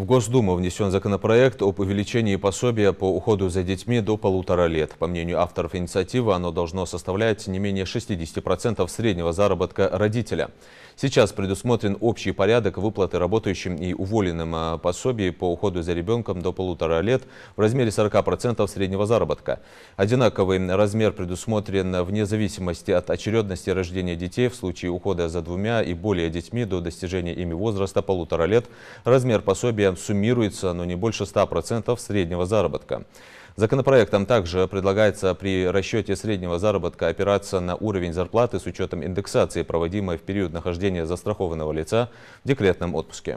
В Госдуму внесен законопроект об увеличении пособия по уходу за детьми до полутора лет. По мнению авторов инициативы, оно должно составлять не менее 60% среднего заработка родителя. Сейчас предусмотрен общий порядок выплаты работающим и уволенным а, пособий по уходу за ребенком до полутора лет в размере 40% среднего заработка. Одинаковый размер предусмотрен вне зависимости от очередности рождения детей в случае ухода за двумя и более детьми до достижения ими возраста полутора лет. Размер пособия суммируется, но не больше 100% среднего заработка. Законопроектом также предлагается при расчете среднего заработка опираться на уровень зарплаты с учетом индексации, проводимой в период нахождения застрахованного лица в декретном отпуске.